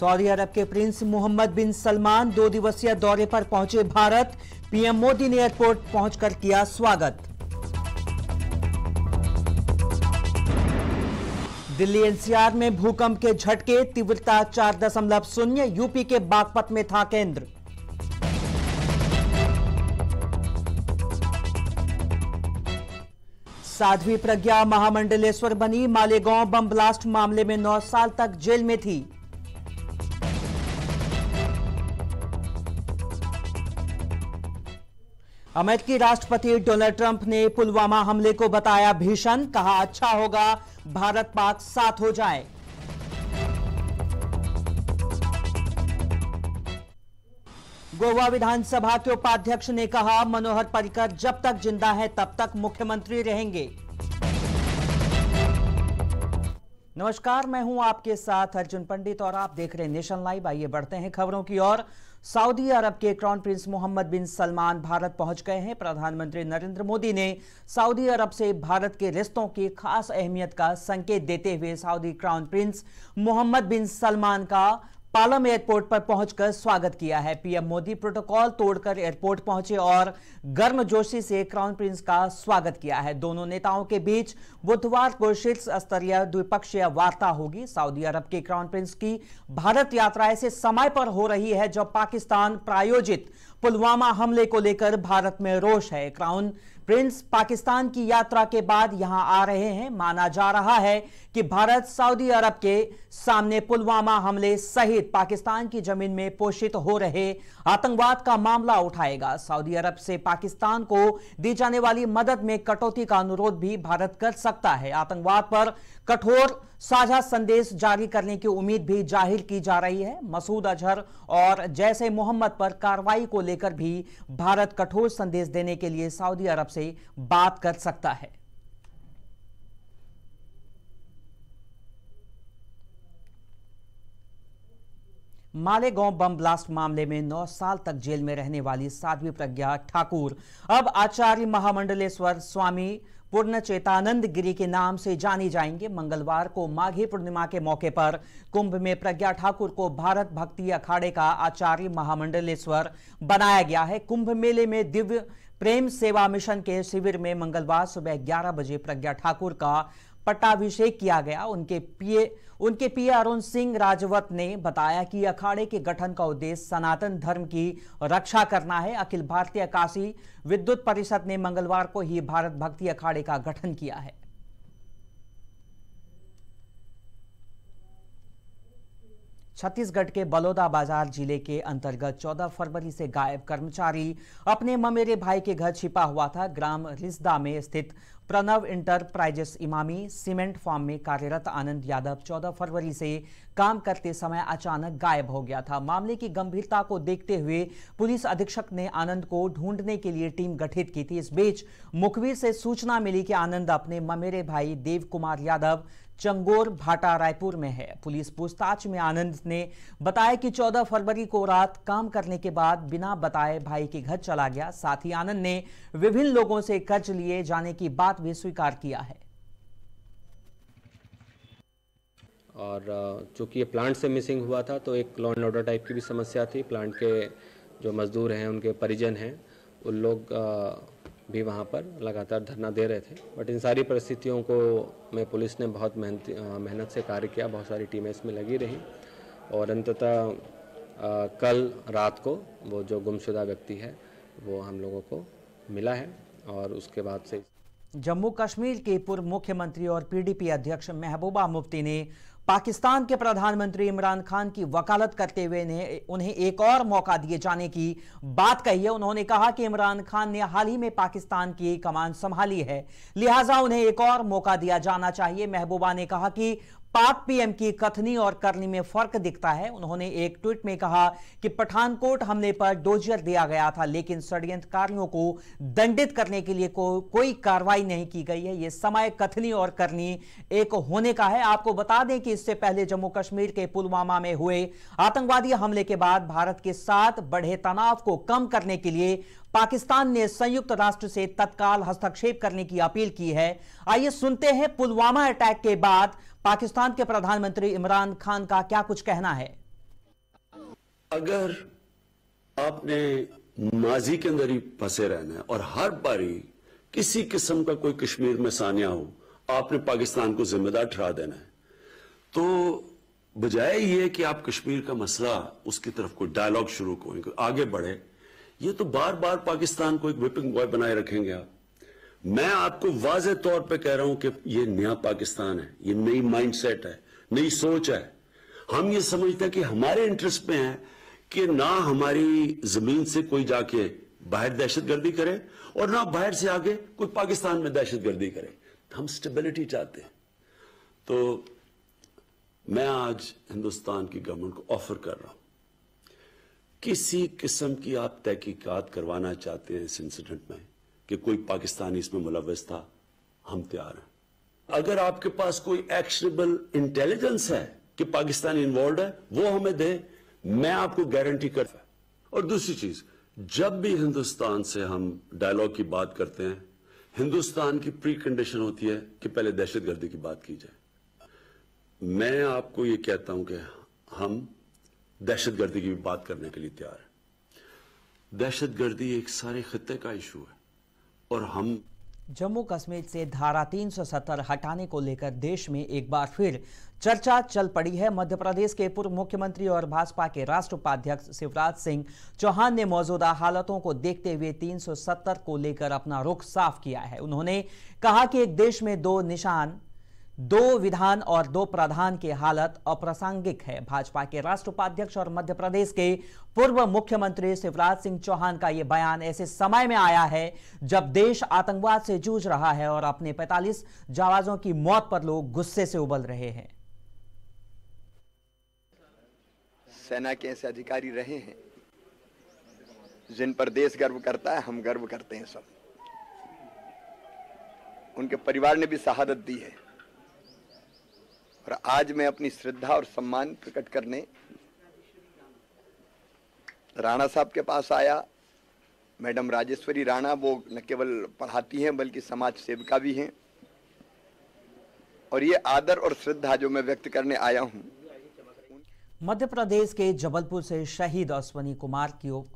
Saudi Arab के Prince Mohammed bin Salman दो दिवसीय दौरे पर पहुंचे भारत पीएम मोदी ने एयरपोर्ट पहुंचकर किया स्वागत दिल्ली एनसीआर में भूकंप के झटके तीव्रता चार दशमलव शून्य यूपी के बागपत में था केंद्र साध्वी प्रज्ञा महामंडलेश्वर बनी मालेगांव बम ब्लास्ट मामले में नौ साल तक जेल में थी अमेरिकी राष्ट्रपति डोनाल्ड ट्रंप ने पुलवामा हमले को बताया भीषण कहा अच्छा होगा भारत पाक साथ हो जाए गोवा विधानसभा के उपाध्यक्ष ने कहा मनोहर पर्रिकर जब तक जिंदा है तब तक मुख्यमंत्री रहेंगे नमस्कार मैं हूं आपके साथ अर्जुन पंडित और आप देख रहे हैं नेशन लाइव आइए बढ़ते हैं खबरों की ओर सऊदी अरब के crown prince Mohammed bin Salman Bharat पहुंच गए हैं प्रधानमंत्री नरेंद्र मोदी ने सऊदी अरब से भारत के रिश्तों की खास अहमियत का संकेत देते हुए Saudi crown prince Mohammed bin Salman का पालम एयरपोर्ट पर पहुंचकर स्वागत किया है पीएम मोदी प्रोटोकॉल तोड़कर एयरपोर्ट पहुंचे और गर्मजोशी से क्राउन प्रिंस का स्वागत किया है दोनों नेताओं के बीच बुधवार को शीर्ष स्तरीय द्विपक्षीय वार्ता होगी सऊदी अरब के क्राउन प्रिंस की भारत यात्रा ऐसे समय पर हो रही है जब पाकिस्तान प्रायोजित पुलवामा हमले को लेकर भारत में रोष है क्राउन प्रिंस पाकिस्तान की यात्रा के बाद यहां आ रहे हैं माना जा रहा है कि भारत सऊदी अरब के सामने पुलवामा हमले सहित पाकिस्तान की जमीन में पोषित हो रहे आतंकवाद का मामला उठाएगा सऊदी अरब से पाकिस्तान को दी जाने वाली मदद में कटौती का अनुरोध भी भारत कर सकता है आतंकवाद पर कठोर साझा संदेश जारी करने की उम्मीद भी जाहिर की जा रही है मसूद अजहर और जैसे मोहम्मद पर कार्रवाई को लेकर भी भारत कठोर संदेश देने के लिए सऊदी अरब से बात कर सकता है मालेगांव बम ब्लास्ट मामले में नौ साल तक जेल में रहने वाली साध्वी प्रज्ञा ठाकुर अब आचार्य महामंडलेश्वर स्वामी पूर्ण चेतानंद गिरी के नाम से जानी जाएंगे मंगलवार को माघी पूर्णिमा के मौके पर कुंभ में प्रज्ञा ठाकुर को भारत भक्ति अखाड़े का आचार्य महामंडलेश्वर बनाया गया है कुंभ मेले में दिव्य प्रेम सेवा मिशन के शिविर में मंगलवार सुबह ग्यारह बजे प्रज्ञा ठाकुर का पट्टाभिषेक किया गया उनके पीए उनके पीए अरुण सिंह राजवत ने बताया कि अखाड़े के गठन का उद्देश्य सनातन धर्म की रक्षा करना है अखिल भारतीय काशी विद्युत परिषद ने मंगलवार को ही भारत भक्ति अखाड़े का गठन किया है छत्तीसगढ़ के बाजार जिले के अंतर्गत 14 फरवरी से गायब कर्मचारी अपने ममेरे भाई के घर छिपा हुआ था ग्राम रिसदा में स्थित Pranav enterprises Emami cement firm में कार्यरत आनंद यादव 14 फरवरी से काम करते समय अचानक गायब हो गया था मामले की गंभीरता को देखते हुए पुलिस अधीक्षक ने आनंद को ढूंढने के लिए टीम गठित की थी इस बीच मुखबिर से सूचना मिली कि आनंद अपने ममेरे भाई देव कुमार यादव चंगोर भाटा रायपुर में है पुलिस पूछताछ में आनंद ने बताया कि 14 फरवरी को रात काम करने के बाद बिना बताए भाई के घर चला गया साथ ही आनंद ने विभिन्न लोगों से कर्ज लिए जाने की बात भी स्वीकार किया है और चूंकि ये प्लांट से मिसिंग हुआ था तो एक लॉ एंड ऑर्डर टाइप की भी समस्या थी प्लांट के जो मजदूर हैं उनके परिजन हैं उन लोग आ, भी वहाँ पर लगातार धरना दे रहे थे बट इन सारी परिस्थितियों को में पुलिस ने बहुत मेहनत मेहनत से कार्य किया बहुत सारी टीमें इसमें लगी रही और अंततः कल रात को वो जो गुमशुदा व्यक्ति है वो हम लोगों को मिला है और उसके बाद से जम्मू कश्मीर के पूर्व मुख्यमंत्री और पीडीपी अध्यक्ष महबूबा मुफ्ती ने पाकिस्तान के प्रधानमंत्री इमरान खान की वकालत करते हुए उन्हें एक और मौका दिए जाने की बात कही है उन्होंने कहा कि इमरान खान ने हाल ही में पाकिस्तान की कमान संभाली है लिहाजा उन्हें एक और मौका दिया जाना चाहिए महबूबा ने कहा कि पाक पीएम की कथनी और करनी में फर्क दिखता है उन्होंने एक ट्वीट में कहा कि पठानकोट हमले पर डोजियर दिया गया था लेकिन षड्यंत्रकारियों को दंडित करने के लिए को, कोई कार्रवाई नहीं की गई है यह समय कथनी और करनी एक होने का है आपको बता दें कि इससे पहले जम्मू कश्मीर के पुलवामा में हुए आतंकवादी हमले के बाद भारत के साथ बढ़े तनाव को कम करने के लिए पाकिस्तान ने संयुक्त राष्ट्र से तत्काल हस्तक्षेप करने की अपील की है आइए सुनते हैं पुलवामा अटैक के बाद पाकिस्तान के प्रधानमंत्री इमरान खान का क्या कुछ कहना है अगर आपने माजी के अंदर ही फंसे रहना है और हर बारी किसी किस्म का कोई कश्मीर में सानिया हो आपने पाकिस्तान को जिम्मेदार ठहरा देना है तो बजाय ये कि आप कश्मीर का मसला उसकी तरफ कोई डायलॉग शुरू करें आगे बढ़े ये तो बार बार पाकिस्तान को एक विपिंग बॉय बनाए रखेंगे आप मैं आपको वाज तौर पे कह रहा हूं कि ये नया पाकिस्तान है ये नई माइंडसेट है नई सोच है हम ये समझते हैं कि हमारे इंटरेस्ट में है कि ना हमारी जमीन से कोई जाके बाहर दहशतगर्दी करे और ना बाहर से आके कोई पाकिस्तान में दहशतगर्दी करे हम स्टेबिलिटी चाहते हैं तो मैं आज हिंदुस्तान की गवर्नमेंट को ऑफर कर रहा हूं किसी किस्म की आप तहकीकत करवाना चाहते हैं इस इंसिडेंट में कि कोई पाकिस्तानी इसमें मुलवस था हम तैयार हैं अगर आपके पास कोई एक्शनेबल इंटेलिजेंस है कि पाकिस्तान इन्वॉल्व है वो हमें दे मैं आपको गारंटी करता और दूसरी चीज जब भी हिंदुस्तान से हम डायलॉग की बात करते हैं हिंदुस्तान की प्री कंडीशन होती है कि पहले दहशतगर्दी की बात की जाए मैं आपको ये कहता हूं कि हम दहशतगर्दी की भी बात करने के लिए तैयार है दहशतगर्दी एक सारे खत्े का इशू है और हम जम्मू कश्मीर से धारा 370 हटाने को लेकर देश में एक बार फिर चर्चा चल पड़ी है मध्य प्रदेश के पूर्व मुख्यमंत्री और भाजपा के राष्ट्र उपाध्यक्ष शिवराज सिंह चौहान ने मौजूदा हालतों को देखते हुए 370 को लेकर अपना रुख साफ किया है उन्होंने कहा कि एक देश में दो निशान दो विधान और दो प्रधान की हालत अप्रासंगिक है भाजपा के राष्ट्र उपाध्यक्ष और मध्य प्रदेश के पूर्व मुख्यमंत्री शिवराज सिंह चौहान का यह बयान ऐसे समय में आया है जब देश आतंकवाद से जूझ रहा है और अपने 45 जावाजों की मौत पर लोग गुस्से से उबल रहे हैं सेना के ऐसे अधिकारी रहे हैं जिन पर देश गर्व करता है हम गर्व करते हैं सब उनके परिवार ने भी शहादत दी है और आज मैं अपनी श्रद्धा और सम्मान प्रकट करने राणा साहब के पास आया मैडम राजेश्वरी राणा वो न केवल पढ़ाती हैं बल्कि समाज सेविका भी हैं और ये आदर और श्रद्धा जो मैं व्यक्त करने आया हूँ मध्य प्रदेश के जबलपुर से शहीद अश्वनी कुमार की ओर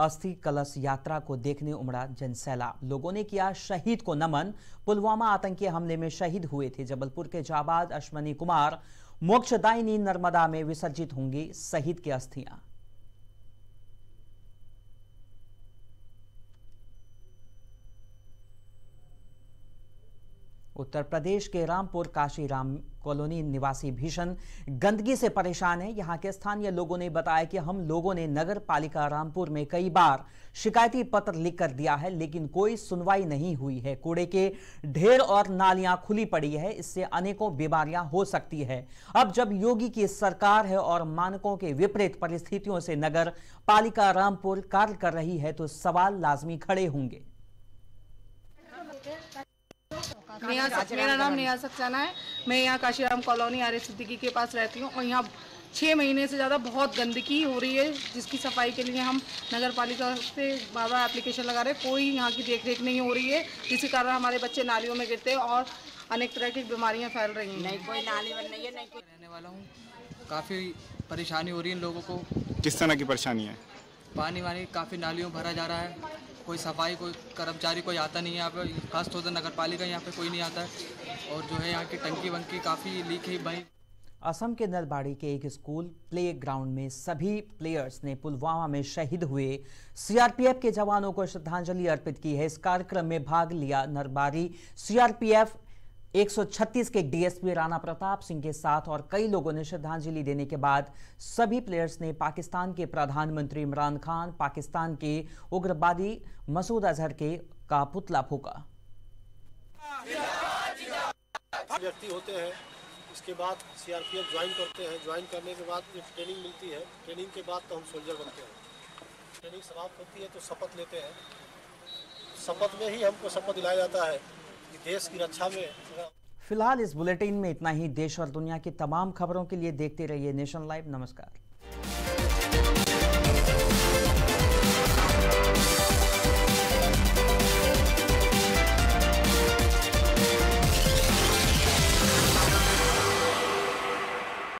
अस्थि कलश यात्रा को देखने उमड़ा जनसैलाब लोगों ने किया शहीद को नमन पुलवामा आतंकी हमले में शहीद हुए थे जबलपुर के जाबाज अश्वनी कुमार मोक्षदायिनी नर्मदा में विसर्जित होंगी शहीद की अस्थियां उत्तर प्रदेश के रामपुर काशीराम कॉलोनी निवासी भीषण गंदगी से परेशान है यहाँ के स्थानीय लोगों ने बताया कि हम लोगों ने नगर पालिका रामपुर में कई बार शिकायती पत्र लिख कर दिया है लेकिन कोई सुनवाई नहीं हुई है कूड़े के ढेर और नालियां खुली पड़ी है इससे अनेकों बीमारियां हो सकती है अब जब योगी की सरकार है और मानकों के विपरीत परिस्थितियों से नगर पालिका रामपुर कार्य कर रही है तो सवाल लाजमी खड़े होंगे मेरा नाम नेहा सक्सेना है मैं यहाँ Kashiram colony R S Siddiqui के पास रहती हूँ और यहाँ छः महीने से ज़्यादा बहुत गंदगी हो रही है जिसकी सफाई के लिए हम नगर पालिका से बार बार एप्लीकेशन लगा रहे कोई यहाँ की देख रेख नहीं हो रही है जिसके कारण हमारे बच्चे नालियों में गिरते हैं और अनेक तरह की बीमारियाँ फैल रही हैं नहीं कोई नाली बन नहीं है नहीं कोई रहने वाला हूँ काफ़ी परेशानी हो रही है इन लोगों को किस तरह की परेशानी है पानी वानी काफ़ी नालियों भरा जा रहा है कोई सफाई कोई कर्मचारी कोई आता नहीं है यहाँ पे खास से नगर पालिका यहाँ पे कोई नहीं आता है और जो है यहाँ की टंकी वंकी काफ़ी लीक है भाई असम के नरबाड़ी के एक स्कूल प्ले ग्राउंड में सभी प्लेयर्स ने पुलवामा में शहीद हुए सीआरपीएफ के जवानों को श्रद्धांजलि अर्पित की है इस कार्यक्रम में भाग लिया नरबारी सीआरपीएफ 136 के डीएसपी राणा प्रताप सिंह के साथ और कई लोगों ने श्रद्धांजलि देने के बाद सभी प्लेयर्स ने पाकिस्तान के प्रधानमंत्री इमरान खान पाकिस्तान के उग्रवादी मसूद अजहर के का पुतला फूका व्यक्ति होते हैं उसके बाद सीआरपीएफ ज्वाइन करते हैं ज्वाइन करने के बाद ट्रेनिंग मिलती है ट्रेनिंग के बाद तो हम सोल्जर बनते हैं ट्रेनिंग समाप्त होती है तो शपथ लेते हैं शपथ में ही हमको शपथ दिलाया जाता है देश की रक्षा में फिलहाल इस बुलेटिन में इतना ही देश और दुनिया की तमाम खबरों के लिए देखते रहिए नेशन लाइव नमस्कार